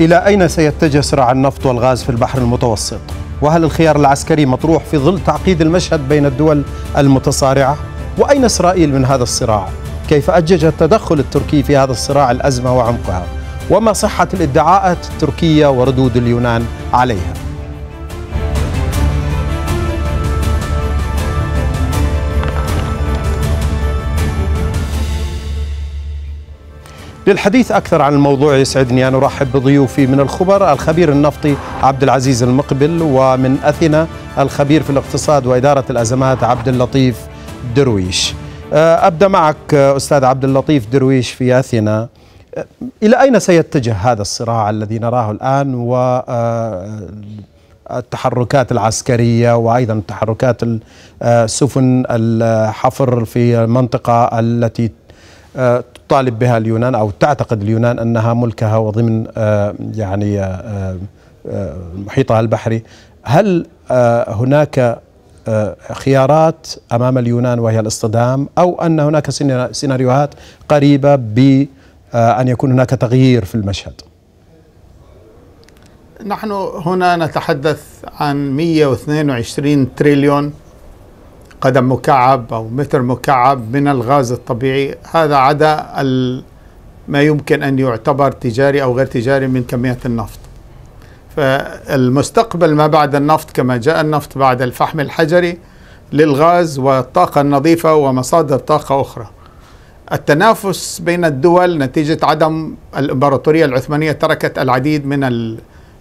إلى أين سيتجه صراع النفط والغاز في البحر المتوسط؟ وهل الخيار العسكري مطروح في ظل تعقيد المشهد بين الدول المتصارعة؟ وأين إسرائيل من هذا الصراع؟ كيف أجج التدخل التركي في هذا الصراع الأزمة وعمقها؟ وما صحة الادعاءات التركية وردود اليونان عليها؟ للحديث أكثر عن الموضوع يسعدني أن أرحب بضيوفي من الخبر الخبير النفطي عبد العزيز المقبل ومن أثينا الخبير في الاقتصاد وإدارة الأزمات عبد اللطيف درويش آه، أبدأ معك آه، أستاذ عبد اللطيف درويش في أثينا آه، إلى أين سيتجه هذا الصراع الذي نراه الآن و التحركات العسكرية وأيضا تحركات سفن الحفر في المنطقة التي تطالب بها اليونان او تعتقد اليونان انها ملكها وضمن آه، يعني آه، آه، محيطها البحري هل هناك خيارات امام اليونان وهي الاصطدام او ان هناك سيناريوهات قريبه بان يكون هناك تغيير في المشهد نحن هنا نتحدث عن 122 تريليون قدم مكعب أو متر مكعب من الغاز الطبيعي هذا عدا ما يمكن أن يعتبر تجاري أو غير تجاري من كميات النفط فالمستقبل ما بعد النفط كما جاء النفط بعد الفحم الحجري للغاز والطاقة النظيفة ومصادر طاقة أخرى التنافس بين الدول نتيجة عدم الإمبراطورية العثمانية تركت العديد من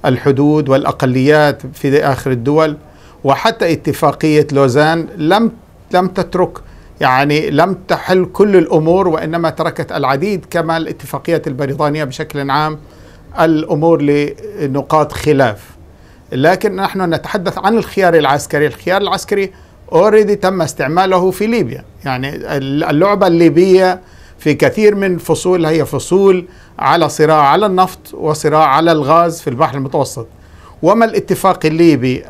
الحدود والأقليات في آخر الدول وحتى اتفاقية لوزان لم لم تترك يعني لم تحل كل الأمور وإنما تركت العديد كما الاتفاقيات البريطانية بشكل عام الأمور لنقاط خلاف لكن نحن نتحدث عن الخيار العسكري الخيار العسكري اوريدي تم استعماله في ليبيا يعني اللعبة الليبية في كثير من فصول هي فصول على صراع على النفط وصراع على الغاز في البحر المتوسط وما الاتفاق الليبي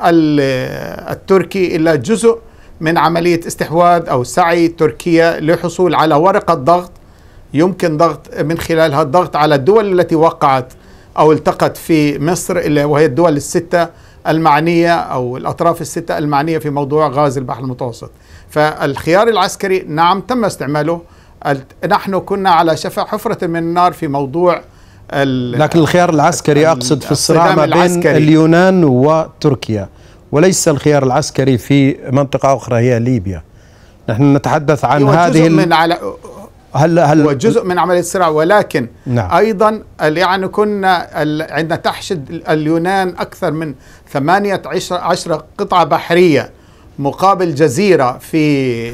التركي إلا جزء من عملية استحواذ أو سعي تركيا للحصول على ورقة ضغط يمكن ضغط من خلالها الضغط على الدول التي وقعت أو التقت في مصر وهي الدول الستة المعنية أو الأطراف الستة المعنية في موضوع غاز البحر المتوسط فالخيار العسكري نعم تم استعماله نحن كنا على شفا حفرة من النار في موضوع لكن الخيار العسكري اقصد في الصراع ما بين العسكري. اليونان وتركيا وليس الخيار العسكري في منطقه اخرى هي ليبيا نحن نتحدث عن هذه جزء من على هل هل جزء من عمليه الصراع ولكن نعم. ايضا يعني كنا عندنا تحشد اليونان اكثر من 18 عشر قطعه بحريه مقابل جزيره في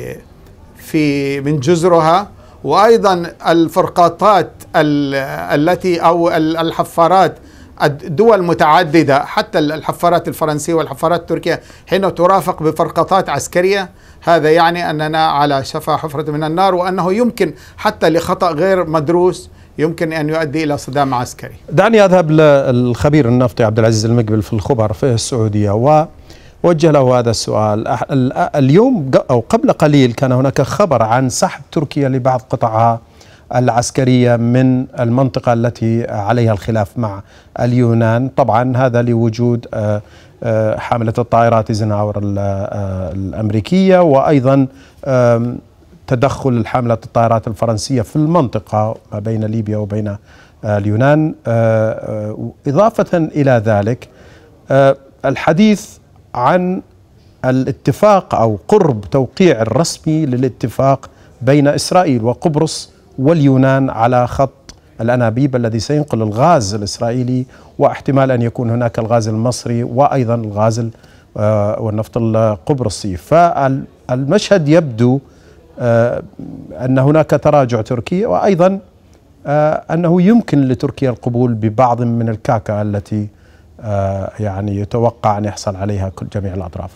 في من جزرها وايضا الفرقاطات التي او الحفارات الدول متعددة حتى الحفارات الفرنسية والحفارات التركية حين ترافق بفرقاطات عسكرية هذا يعني أننا على شفا حفرة من النار وأنه يمكن حتى لخطأ غير مدروس يمكن أن يؤدي إلى صدام عسكري دعني أذهب للخبير النفطي عبد العزيز المقبل في الخبر في السعودية و وجه له هذا السؤال اليوم أو قبل قليل كان هناك خبر عن سحب تركيا لبعض قطعها العسكرية من المنطقة التي عليها الخلاف مع اليونان طبعا هذا لوجود آه، آه، حاملة الطائرات زناور آه، الأمريكية وأيضا تدخل حاملة الطائرات الفرنسية في المنطقة ما بين ليبيا وبين اليونان إضافة إلى ذلك الحديث عن الاتفاق او قرب توقيع الرسمي للاتفاق بين اسرائيل وقبرص واليونان على خط الانابيب الذي سينقل الغاز الاسرائيلي واحتمال ان يكون هناك الغاز المصري وايضا الغاز آه، والنفط القبرصي فالمشهد يبدو آه، ان هناك تراجع تركي وايضا آه، انه يمكن لتركيا القبول ببعض من الكاكا التي آه، يعني يتوقع أن يحصل عليها جميع الأطراف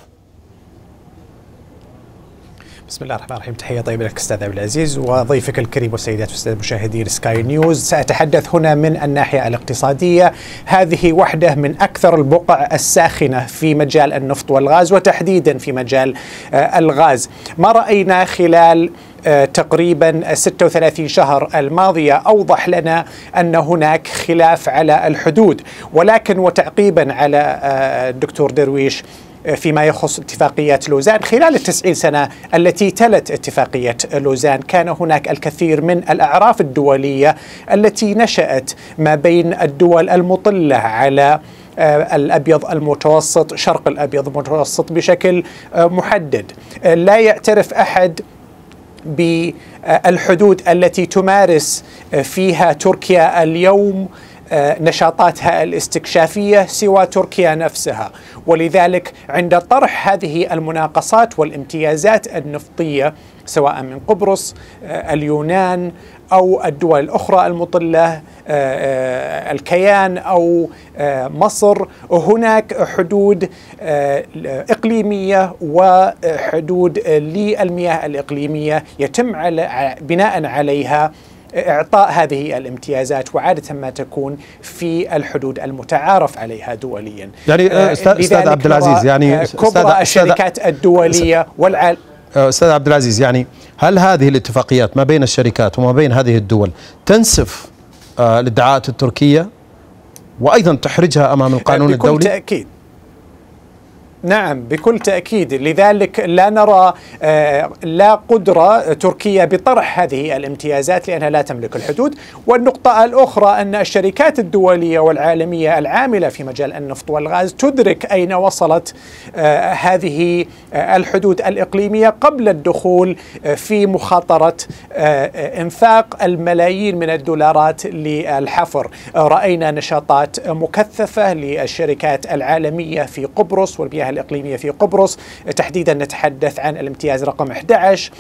بسم الله الرحمن الرحيم تحيه طيبه لك استاذ عبد العزيز وضيفك الكريم والسيدات والساده مشاهدين سكاي نيوز ساتحدث هنا من الناحيه الاقتصاديه هذه وحدة من اكثر البقع الساخنه في مجال النفط والغاز وتحديدا في مجال آه، الغاز ما راينا خلال آه، تقريبا 36 شهر الماضية أوضح لنا أن هناك خلاف على الحدود ولكن وتعقيبا على آه، الدكتور درويش فيما يخص اتفاقية لوزان خلال التسعين سنة التي تلت اتفاقية لوزان كان هناك الكثير من الأعراف الدولية التي نشأت ما بين الدول المطلة على آه، الابيض المتوسط شرق الابيض المتوسط بشكل آه، محدد لا يعترف احد بالحدود التي تمارس آه، فيها تركيا اليوم آه، نشاطاتها الاستكشافيه سوى تركيا نفسها، ولذلك عند طرح هذه المناقصات والامتيازات النفطيه سواء من قبرص آه، اليونان او الدول الاخرى المطله آه، الكيان او مصر هناك حدود اقليميه وحدود للمياه الاقليميه يتم بناء عليها إعطاء هذه الامتيازات وعادة ما تكون في الحدود المتعارف عليها دوليا يعني آه، آه، أستاذ عبد العزيز يعني آه، كبرى الشركات الدولية والعالم استاذ عبد العزيز يعني هل هذه الاتفاقيات ما بين الشركات وما بين هذه الدول تنسف الادعاءات التركيه وايضا تحرجها امام القانون بكل الدولي بالتاكيد نعم بكل تأكيد لذلك لا نرى آه، لا قدرة تركيا بطرح هذه الامتيازات لأنها لا تملك الحدود والنقطة الأخرى أن الشركات الدولية والعالمية العاملة في مجال النفط والغاز تدرك أين وصلت آه، هذه آه، الحدود الإقليمية قبل الدخول في مخاطرة إنفاق الملايين من الدولارات للحفر رأينا نشاطات مكثفة للشركات العالمية في قبرص والمياه الإقليمية في قبرص تحديدا نتحدث عن الامتياز رقم 11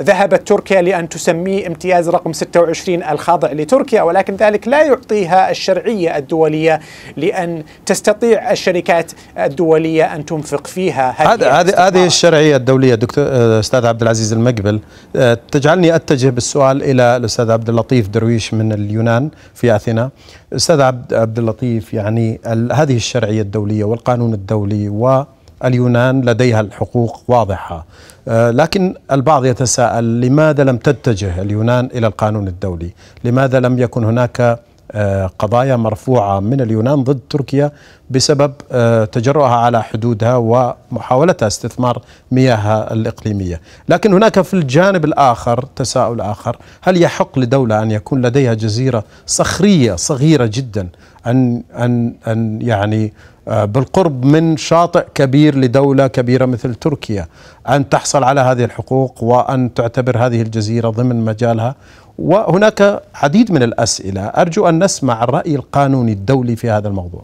ذهبت تركيا لأن تسميه امتياز رقم 26 الخاضع لتركيا ولكن ذلك لا يعطيها الشرعية الدولية لأن تستطيع الشركات الدولية أن تنفق فيها هذه هذه هذه الشرعية الدولية دكتور آه، أستاذ عبد العزيز المقبل آه، تجعلني أتجه بالسؤال إلى الأستاذ عبد اللطيف درويش من اليونان في أثينا أستاذ عبد عبد اللطيف يعني هذه الشرعية الدولية والقانون الدولي واليونان لديها الحقوق واضحه آه، لكن البعض يتساءل لماذا لم تتجه اليونان الى القانون الدولي؟ لماذا لم يكن هناك آه، قضايا مرفوعه من اليونان ضد تركيا بسبب آه، تجرؤها على حدودها ومحاولتها استثمار مياهها الاقليميه، لكن هناك في الجانب الاخر تساؤل اخر، هل يحق لدوله ان يكون لديها جزيره صخريه صغيره جدا ان ان ان يعني آه، بالقرب من شاطئ كبير لدولة كبيرة مثل تركيا أن تحصل على هذه الحقوق وأن تعتبر هذه الجزيرة ضمن مجالها وهناك عديد من الأسئلة أرجو أن نسمع الرأي القانوني الدولي في هذا الموضوع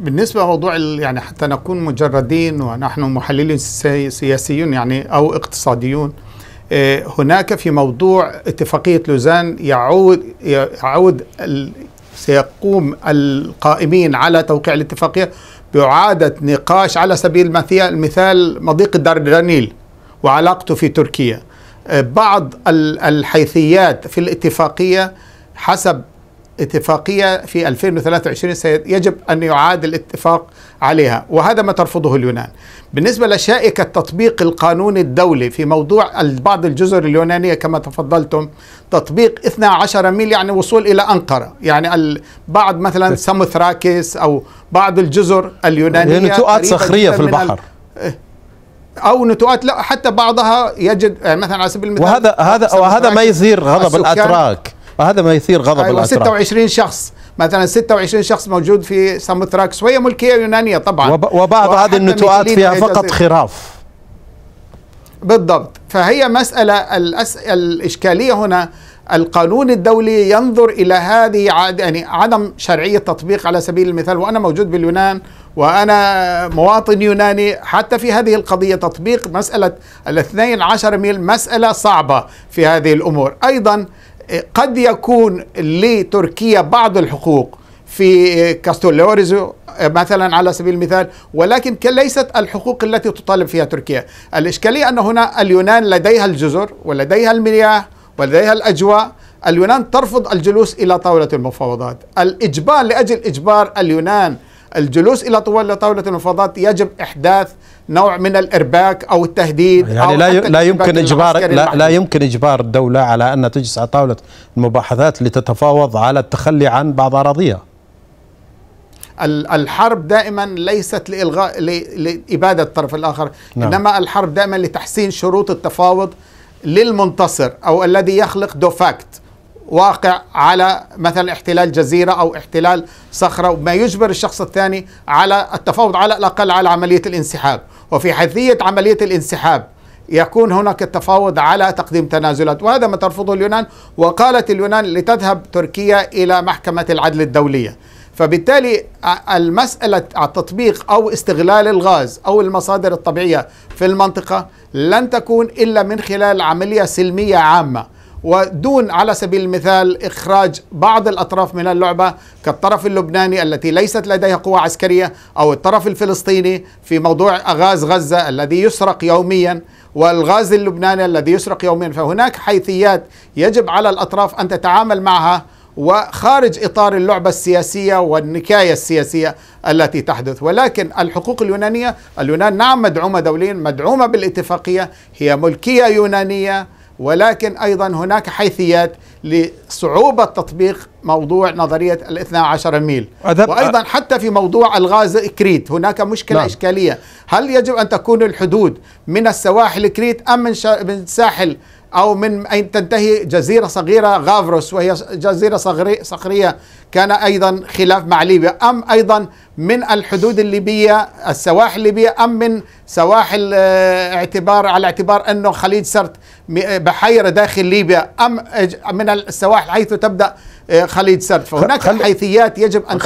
بالنسبة لموضوع يعني حتى نكون مجردين ونحن محللين سياسيون يعني أو اقتصاديون آه، هناك في موضوع اتفاقية لوزان يعود يعود سيقوم القائمين على توقيع الاتفاقية بإعادة نقاش على سبيل المثال مضيق الدردنيل وعلاقته في تركيا أه، بعض الحيثيات في الاتفاقية حسب اتفاقية في 2023 يجب أن يعاد الاتفاق عليها وهذا ما ترفضه اليونان بالنسبة لشائكة تطبيق القانون الدولي في موضوع بعض الجزر اليونانية كما تفضلتم تطبيق 12 ميل يعني وصول إلى أنقرة يعني بعض مثلا سموثراكيس أو بعض الجزر اليونانية يعني نتوءات صخرية في البحر إيه. او نتوءات لا حتى بعضها يجد يعني مثلا على سبيل المثال وهذا هذا وهذا ما يثير غضب الاتراك وهذا ما يثير غضب أيوة الاتراك 26 شخص مثلا 26 شخص موجود في ساموثراكس وهي ملكيه يونانيه طبعا وب... وبعض هذه النتوءات فيها فقط خراف بالضبط فهي مساله الأس... الاشكاليه هنا القانون الدولي ينظر الى هذه عد... يعني عدم شرعيه تطبيق على سبيل المثال وانا موجود باليونان وانا مواطن يوناني حتى في هذه القضيه تطبيق مساله الاثنين عشر ميل مساله صعبه في هذه الامور ايضا قد يكون لتركيا بعض الحقوق في كاستولوريزو مثلا على سبيل المثال ولكن ليست الحقوق التي تطالب فيها تركيا الإشكالية أن هنا اليونان لديها الجزر ولديها المياه ولديها الأجواء اليونان ترفض الجلوس إلى طاولة المفاوضات الإجبار لأجل إجبار اليونان الجلوس الى طوال طاوله المفاوضات يجب احداث نوع من الارباك او التهديد يعني أو لا, لا يمكن اجبار لا, لا يمكن اجبار الدوله على ان تجلس على طاوله المباحثات لتتفاوض على التخلي عن بعض اراضيها الحرب دائما ليست لالغاء لاباده الطرف الاخر نعم. انما الحرب دائما لتحسين شروط التفاوض للمنتصر او الذي يخلق دوفاكت واقع على مثلا احتلال جزيرة أو احتلال صخرة وما يجبر الشخص الثاني على التفاوض على الأقل على عملية الانسحاب وفي حيثية عملية الانسحاب يكون هناك التفاوض على تقديم تنازلات وهذا ما ترفضه اليونان وقالت اليونان لتذهب تركيا إلى محكمة العدل الدولية فبالتالي المسألة التطبيق أو استغلال الغاز أو المصادر الطبيعية في المنطقة لن تكون إلا من خلال عملية سلمية عامة ودون على سبيل المثال إخراج بعض الأطراف من اللعبة كالطرف اللبناني التي ليست لديها قوة عسكرية أو الطرف الفلسطيني في موضوع غاز غزة الذي يسرق يوميا والغاز اللبناني الذي يسرق يوميا فهناك حيثيات يجب على الأطراف أن تتعامل معها وخارج اطار اللعبه السياسيه والنكايه السياسيه التي تحدث، ولكن الحقوق اليونانيه، اليونان نعم مدعومه دوليا، مدعومه بالاتفاقيه، هي ملكيه يونانيه ولكن أيضا هناك حيثيات لصعوبة تطبيق موضوع نظرية الاثنى عشر ميل وأيضا حتى في موضوع الغاز كريت هناك مشكلة نعم. إشكالية هل يجب أن تكون الحدود من السواحل كريت أم من, من ساحل أو من أين تنتهي جزيرة صغيرة غافروس وهي جزيرة صخرية كان أيضا خلاف مع ليبيا أم أيضا من الحدود الليبية السواحل الليبية أم من سواحل آه، اعتبار على اعتبار أنه خليج سرت بحيرة داخل ليبيا أم من السواحل حيث تبدأ آه، خليج سرت فهناك خل... حيثيات يجب أن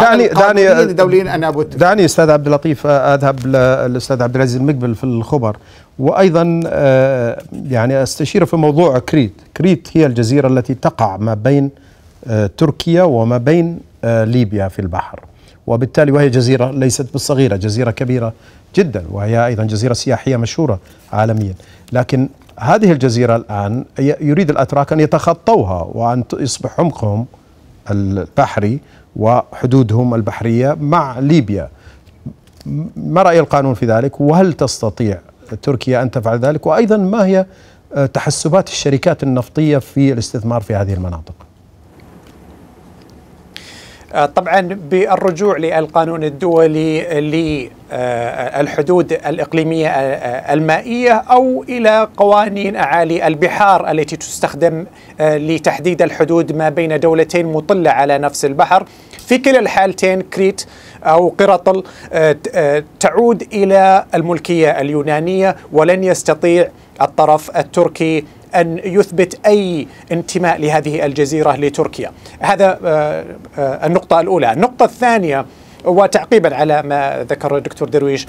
دعني دعني الدوليين دعني أستاذ عبد اللطيف آه، أذهب للأستاذ عبد العزيز المقبل في الخبر وايضا آه، يعني استشير في موضوع كريت، كريت هي الجزيره التي تقع ما بين آه، تركيا وما بين آه، ليبيا في البحر. وبالتالي وهي جزيره ليست بالصغيره، جزيره كبيره جدا وهي ايضا جزيره سياحيه مشهوره عالميا، لكن هذه الجزيره الان يريد الاتراك ان يتخطوها وان يصبح عمقهم البحري وحدودهم البحريه مع ليبيا. ما راي القانون في ذلك؟ وهل تستطيع تركيا أن تفعل ذلك وأيضا ما هي آه، تحسبات الشركات النفطية في الاستثمار في هذه المناطق آه، طبعا بالرجوع للقانون الدولي للحدود الإقليمية المائية أو إلى قوانين أعالي البحار التي تستخدم آه، لتحديد الحدود ما بين دولتين مطلة على نفس البحر في كلا الحالتين كريت أو قرطل آه، تعود إلى الملكية اليونانية ولن يستطيع الطرف التركي أن يثبت أي انتماء لهذه الجزيرة لتركيا هذا آه، آه، النقطة الأولى النقطة الثانية وتعقيبا على ما ذكر الدكتور درويش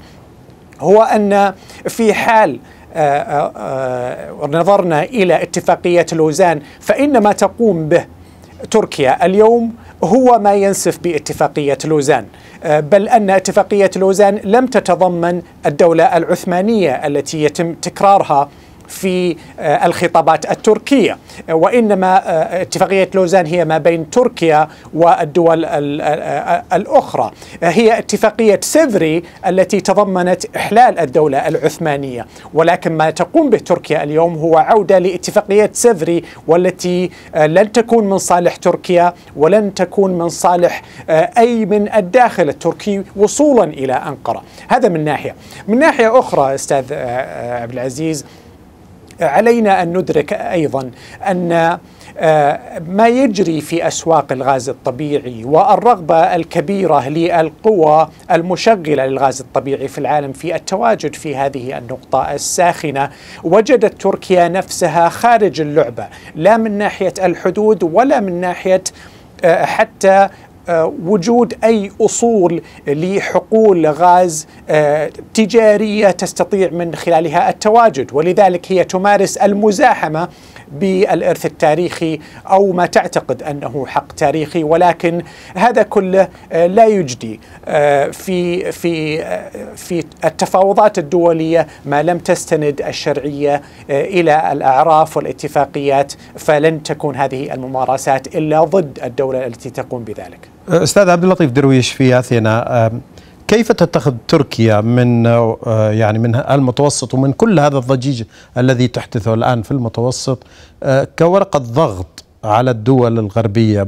هو أن في حال آه، نظرنا إلى اتفاقية لوزان فإن ما تقوم به تركيا اليوم هو ما ينسف باتفاقية لوزان بل أن اتفاقية لوزان لم تتضمن الدولة العثمانية التي يتم تكرارها في آه، الخطابات التركية وإنما آه، اتفاقية لوزان هي ما بين تركيا والدول آه، الأخرى هي اتفاقية سيفري التي تضمنت إحلال الدولة العثمانية ولكن ما تقوم به تركيا اليوم هو عودة لاتفاقية سيفري والتي لن تكون من صالح تركيا ولن تكون من صالح أي من الداخل التركي وصولا إلى أنقرة هذا من ناحية من ناحية أخرى أستاذ عبد العزيز علينا ان ندرك ايضا ان آه، ما يجري في اسواق الغاز الطبيعي والرغبه الكبيره للقوى المشغله للغاز الطبيعي في العالم في التواجد في هذه النقطه الساخنه وجدت تركيا نفسها خارج اللعبه لا من ناحيه الحدود ولا من ناحيه آه، حتى آه، وجود اي اصول لحقول غاز آه، تجاريه تستطيع من خلالها التواجد ولذلك هي تمارس المزاحمه بالارث التاريخي او ما تعتقد انه حق تاريخي ولكن هذا كله آه، لا يجدي في في في التفاوضات الدوليه ما لم تستند الشرعيه الى الاعراف والاتفاقيات فلن تكون هذه الممارسات الا ضد الدوله التي تقوم بذلك. استاذ عبد اللطيف درويش في اثينا كيف تتخذ تركيا من آه، يعني من المتوسط ومن كل هذا الضجيج الذي تحدثه الان في المتوسط آه، كورقه ضغط على الدول الغربيه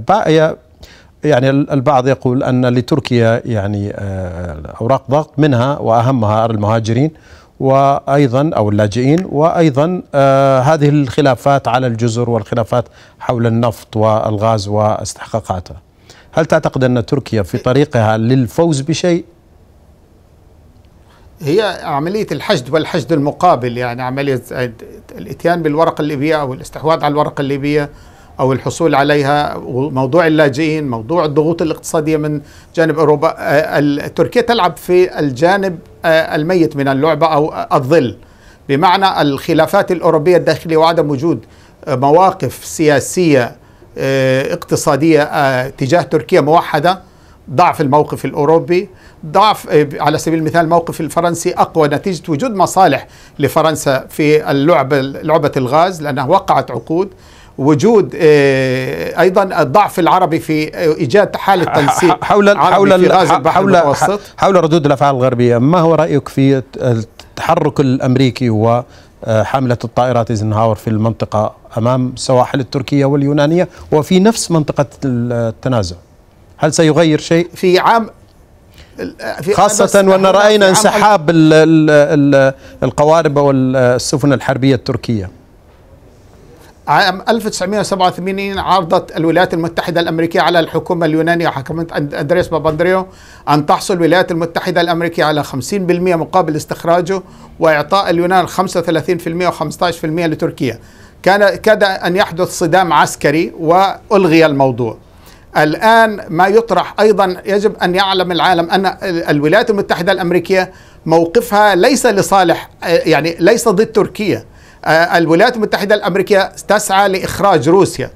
يعني البعض يقول ان لتركيا يعني آه، اوراق ضغط منها واهمها المهاجرين وايضا او اللاجئين وايضا هذه الخلافات على الجزر والخلافات حول النفط والغاز واستحقاقاته. هل تعتقد أن تركيا في طريقها للفوز بشيء؟ هي عملية الحشد والحشد المقابل يعني عملية الاتيان بالورقة الليبية أو الاستحواذ على الورقة الليبية أو الحصول عليها وموضوع اللاجئين موضوع الضغوط الاقتصادية من جانب أوروبا آه، تركيا تلعب في الجانب آه، الميت من اللعبة أو الظل بمعنى الخلافات الأوروبية الداخلية وعدم وجود آه، مواقف سياسية آه، اقتصادية آه، تجاه تركيا موحدة ضعف الموقف الأوروبي ضعف آه، على سبيل المثال الموقف الفرنسي أقوى نتيجة وجود مصالح لفرنسا في اللعبة لعبة الغاز لأنها وقعت عقود وجود ايضا الضعف العربي في ايجاد حاله تنسيق حول حول حول حول ردود الافعال الغربيه ما هو رايك في التحرك الامريكي و آه، حاملة الطائرات ايزنهاور في المنطقة أمام السواحل التركية واليونانية وفي نفس منطقة التنازع هل سيغير شيء؟ في عام في خاصة وأن رأينا انسحاب القوارب والسفن الحربية التركية عام 1987 عرضت الولايات المتحدة الأمريكية على الحكومة اليونانية حكومة أندريس باباندريو أن تحصل الولايات المتحدة الأمريكية على 50% مقابل استخراجه وإعطاء اليونان 35% و15% لتركيا كان كاد أن يحدث صدام عسكري وألغي الموضوع الآن ما يطرح أيضا يجب أن يعلم العالم أن الولايات المتحدة الأمريكية موقفها ليس لصالح يعني ليس ضد تركيا آه، الولايات المتحدة الأمريكية تسعى لإخراج روسيا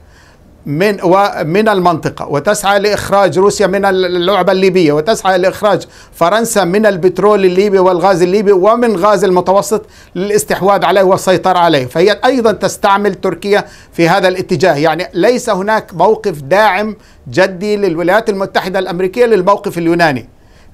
من ومن المنطقة وتسعى لإخراج روسيا من اللعبة الليبية وتسعى لإخراج فرنسا من البترول الليبي والغاز الليبي ومن غاز المتوسط للاستحواذ عليه والسيطرة عليه فهي أيضا تستعمل تركيا في هذا الاتجاه يعني ليس هناك موقف داعم جدي للولايات المتحدة الأمريكية للموقف اليوناني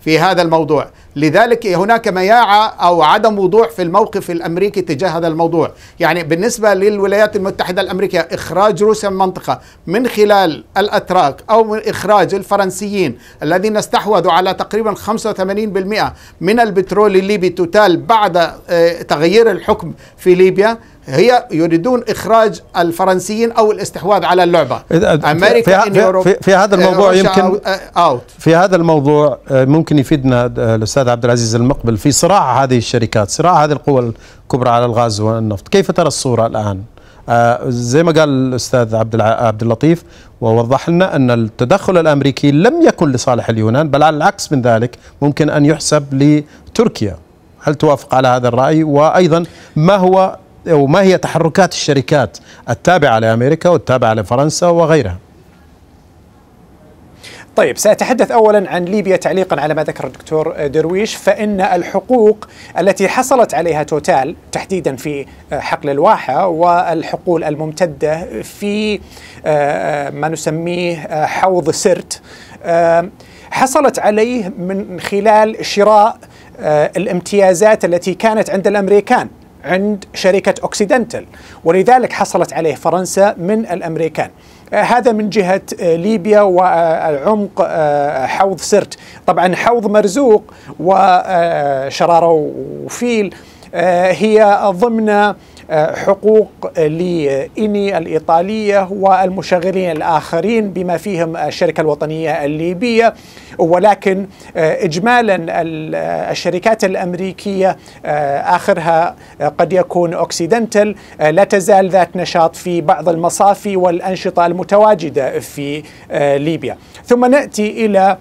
في هذا الموضوع لذلك هناك مياعة أو عدم وضوح في الموقف الأمريكي تجاه هذا الموضوع يعني بالنسبة للولايات المتحدة الأمريكية إخراج روسيا من المنطقة من خلال الأتراك أو من إخراج الفرنسيين الذين استحوذوا على تقريبا 85% من البترول الليبي توتال بعد آه، تغيير الحكم في ليبيا هي يريدون اخراج الفرنسيين او الاستحواذ على اللعبه امريكا في, في, في, في هذا آه، الموضوع يمكن أوت. آه، في هذا الموضوع آه، ممكن يفيدنا الاستاذ عبد العزيز المقبل في صراع هذه الشركات صراع هذه القوى الكبرى على الغاز والنفط كيف ترى الصوره الان زي ما قال الاستاذ عبد عبد اللطيف ووضح لنا ان التدخل الامريكي لم يكن لصالح اليونان بل على العكس من ذلك ممكن ان يحسب لتركيا هل توافق على هذا الراي وايضا ما هو وما هي تحركات الشركات التابعة لأمريكا والتابعة لفرنسا وغيرها طيب سأتحدث أولا عن ليبيا تعليقا على ما ذكر الدكتور درويش فإن الحقوق التي حصلت عليها توتال تحديدا في حقل الواحة والحقول الممتدة في آه، آه، ما نسميه آه، حوض سرت حصلت عليه من خلال شراء الامتيازات التي كانت عند الأمريكان عند شركة أوكسيدنتال ولذلك حصلت عليه فرنسا من الأمريكان آه، هذا من جهة آه، ليبيا وعمق آه، حوض سرت طبعا حوض مرزوق وشرارة وفيل هي ضمن حقوق لإني الإيطالية والمشغلين الآخرين بما فيهم الشركة الوطنية الليبية ولكن آه، إجمالا آه، الشركات الأمريكية آه، آخرها قد يكون أوكسيدنتال لا تزال ذات نشاط في بعض المصافي والأنشطة المتواجدة في ليبيا ثم نأتي إلى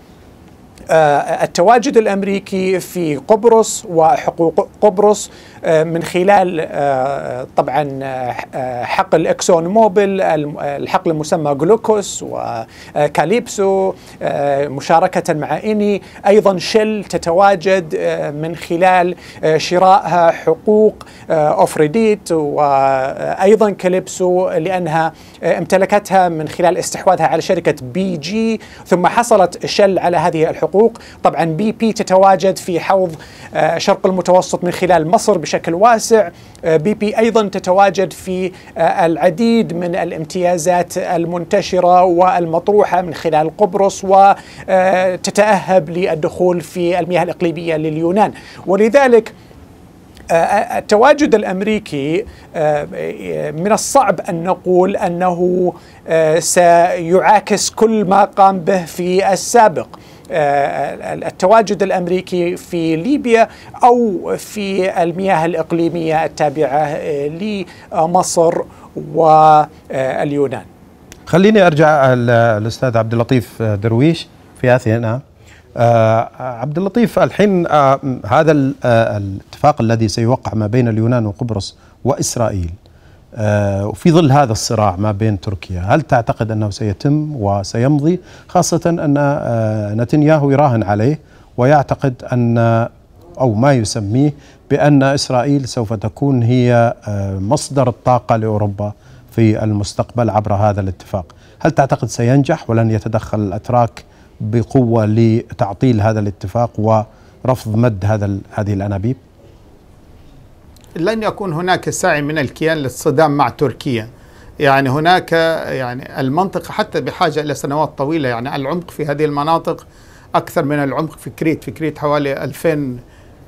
التواجد الامريكي في قبرص وحقوق قبرص آه، من خلال آه، طبعا آه، حقل اكسون موبل الحقل المسمى جلوكوس وكاليبسو مشاركة مع إني أيضا شل تتواجد من خلال شرائها حقوق أوفريديت وأيضا كاليبسو لأنها امتلكتها من خلال استحواذها على شركة بي جي ثم حصلت شل على هذه الحقوق طبعا بي بي تتواجد في حوض شرق المتوسط من خلال مصر بشكل واسع آه، بي بي أيضا تتواجد في آه، العديد من الامتيازات المنتشرة والمطروحة من خلال قبرص وتتأهب آه، للدخول في المياه الإقليمية لليونان ولذلك التواجد الامريكي من الصعب ان نقول انه سيعاكس كل ما قام به في السابق آه، التواجد الامريكي في ليبيا او في المياه الاقليميه التابعه آه، لمصر واليونان. خليني ارجع الاستاذ عبد اللطيف درويش في اثينا. آه، عبد اللطيف الحين هذا الاتفاق الذي سيوقع ما بين اليونان وقبرص واسرائيل آه، وفي ظل هذا الصراع ما بين تركيا هل تعتقد أنه سيتم وسيمضي خاصة أن آه، نتنياهو يراهن عليه ويعتقد أن أو ما يسميه بأن إسرائيل سوف تكون هي آه، مصدر الطاقة لأوروبا في المستقبل عبر هذا الاتفاق هل تعتقد سينجح ولن يتدخل الأتراك بقوة لتعطيل هذا الاتفاق ورفض مد هذا هذه الأنابيب؟ لن يكون هناك سعي من الكيان للصدام مع تركيا يعني هناك يعني المنطقة حتى بحاجة إلى سنوات طويلة يعني العمق في هذه المناطق أكثر من العمق في كريت في كريت حوالي 2000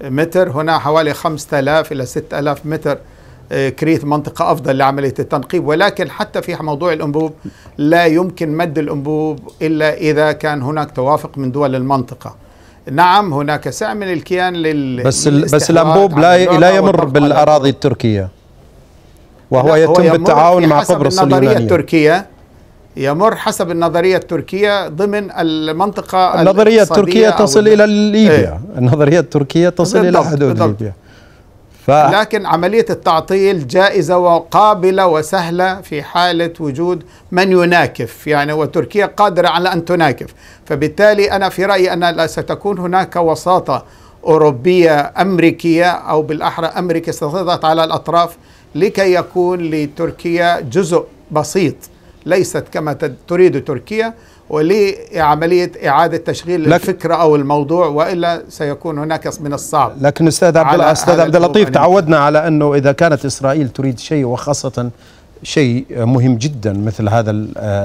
متر هنا حوالي 5000 إلى 6000 متر آه، كريت منطقة أفضل لعملية التنقيب ولكن حتى في موضوع الأنبوب لا يمكن مد الأنبوب إلا إذا كان هناك توافق من دول المنطقة نعم هناك سعي من الكيان لل بس بس الانبوب لا لا يمر بالاراضي التركيه وهو يتم بالتعاون مع قبرص النظريه التركيه يمر حسب النظريه التركيه ضمن المنطقه النظريه التركيه تصل الى ليبيا إيه؟ النظريه التركيه تصل الى حدود ليبيا ف... لكن عملية التعطيل جائزة وقابلة وسهلة في حالة وجود من يناكف يعني وتركيا قادرة على أن تناكف فبالتالي أنا في رأيي أن ستكون هناك وساطة أوروبية أمريكية أو بالأحرى أمريكا استطاعت على الأطراف لكي يكون لتركيا جزء بسيط ليست كما تريد تركيا ولعملية إعادة تشغيل الفكرة أو الموضوع وإلا سيكون هناك من الصعب لكن أستاذ عبد أستاذ عبد اللطيف تعودنا على أنه إذا كانت إسرائيل تريد شيء وخاصة شيء مهم جدا مثل هذا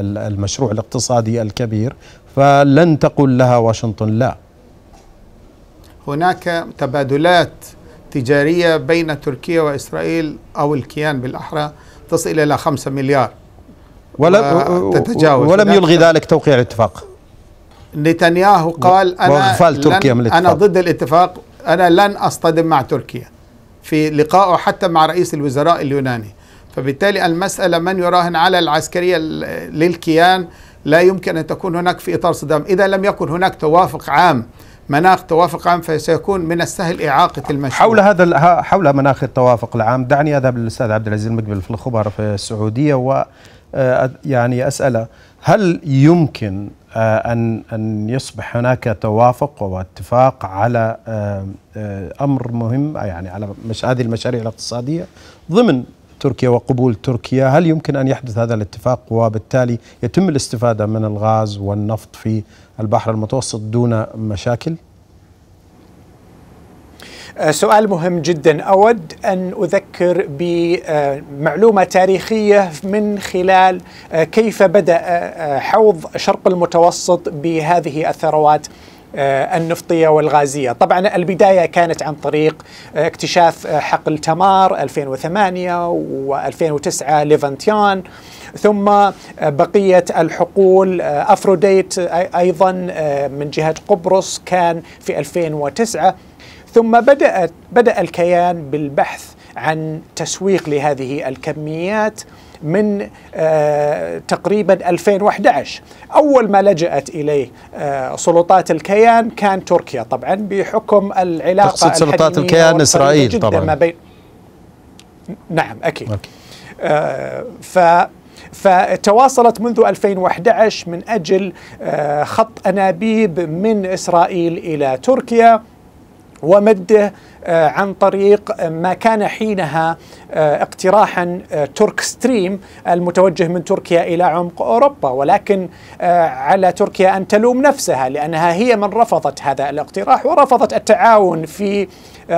المشروع الاقتصادي الكبير فلن تقول لها واشنطن لا هناك تبادلات تجارية بين تركيا وإسرائيل أو الكيان بالأحرى تصل إلى 5 مليار ولم تتجاوز ولم يلغي ذلك توقيع الاتفاق نتنياهو قال انا تركيا من الاتفاق. انا ضد الاتفاق انا لن اصطدم مع تركيا في لقائه حتى مع رئيس الوزراء اليوناني فبالتالي المساله من يراهن على العسكريه للكيان لا يمكن ان تكون هناك في اطار صدام اذا لم يكن هناك توافق عام مناخ توافق عام فسيكون من السهل اعاقه المشروع حول هذا حول مناخ التوافق العام دعني اذهب للاستاذ عبد العزيز المقبل في الخبر في السعوديه و آه، يعني أسأله هل يمكن آه، أن أن يصبح هناك توافق واتفاق على آه، أمر مهم يعني على مش هذه المشاريع الاقتصادية ضمن تركيا وقبول تركيا هل يمكن أن يحدث هذا الاتفاق وبالتالي يتم الاستفادة من الغاز والنفط في البحر المتوسط دون مشاكل؟ آه، سؤال مهم جدا أود أن أذكر بمعلومة تاريخية من خلال آه، كيف بدأ آه، حوض شرق المتوسط بهذه الثروات النفطية والغازية طبعا البداية كانت عن طريق اكتشاف حقل تمار 2008 و2009 ليفانتيان ثم بقية الحقول أفروديت أيضا من جهة قبرص كان في 2009 ثم بدأت بدأ الكيان بالبحث عن تسويق لهذه الكميات من آه، تقريبا 2011 أول ما لجأت إليه آه، سلطات الكيان كان تركيا طبعا بحكم العلاقة تقصد سلطات الكيان إسرائيل طبعا ما بين نعم أكيد آه، ف فتواصلت منذ 2011 من اجل خط انابيب من اسرائيل الى تركيا ومده آه، عن طريق ما كان حينها آه، اقتراحا آه، ترك ستريم المتوجه من تركيا الى عمق اوروبا ولكن على تركيا ان تلوم نفسها لانها هي من رفضت هذا الاقتراح ورفضت التعاون في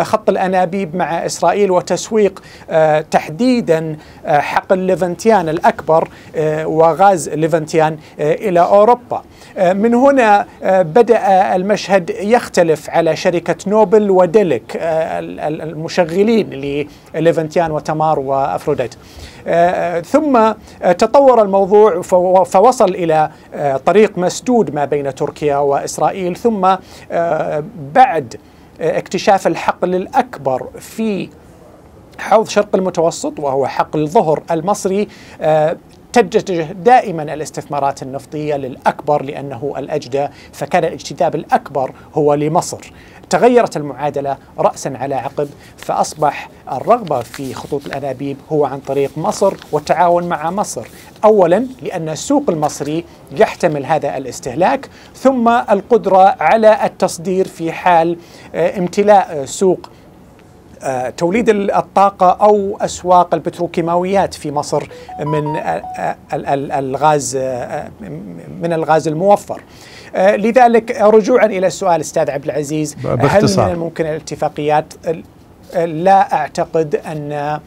خط الانابيب مع اسرائيل وتسويق تحديدا حقل ليفنتيان الاكبر وغاز ليفنتيان الى اوروبا. من هنا بدا المشهد يختلف على شركه نوبل وديلك المشغلين لليفنتيان وتمار وأفروديت آه، آه، ثم آه، تطور الموضوع فوصل إلى طريق مسدود ما بين تركيا وإسرائيل ثم بعد اكتشاف الحقل الأكبر في حوض شرق المتوسط وهو حقل ظهر المصري تتجه دائما الاستثمارات النفطية للأكبر لأنه الأجدى فكان الاجتذاب الأكبر هو لمصر تغيرت المعادلة رأسا على عقب فأصبح الرغبة في خطوط الأنابيب هو عن طريق مصر والتعاون مع مصر أولا لأن السوق المصري يحتمل هذا الاستهلاك ثم القدرة على التصدير في حال آه، امتلاء سوق آه، توليد الطاقة أو أسواق البتروكيماويات في مصر من آه، آه، الغاز من الغاز الموفر لذلك رجوعا إلى السؤال أستاذ عبد العزيز باختصار. هل من الممكن الاتفاقيات لا اعتقد ان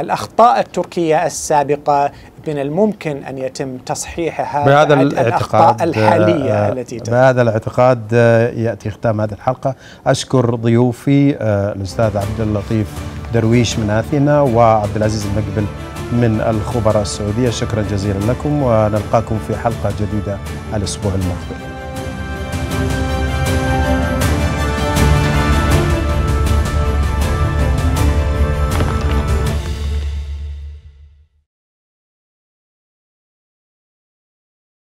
الاخطاء التركيه السابقه من الممكن أن يتم تصحيح هذا الاعتقاد الحالية آه التي تم. بهذا الاعتقاد آه، يأتي ختام هذه الحلقة أشكر ضيوفي آه الأستاذ عبد اللطيف درويش من أثينا وعبد العزيز المقبل من الخبراء السعودية شكرا جزيلا لكم ونلقاكم في حلقة جديدة الأسبوع المقبل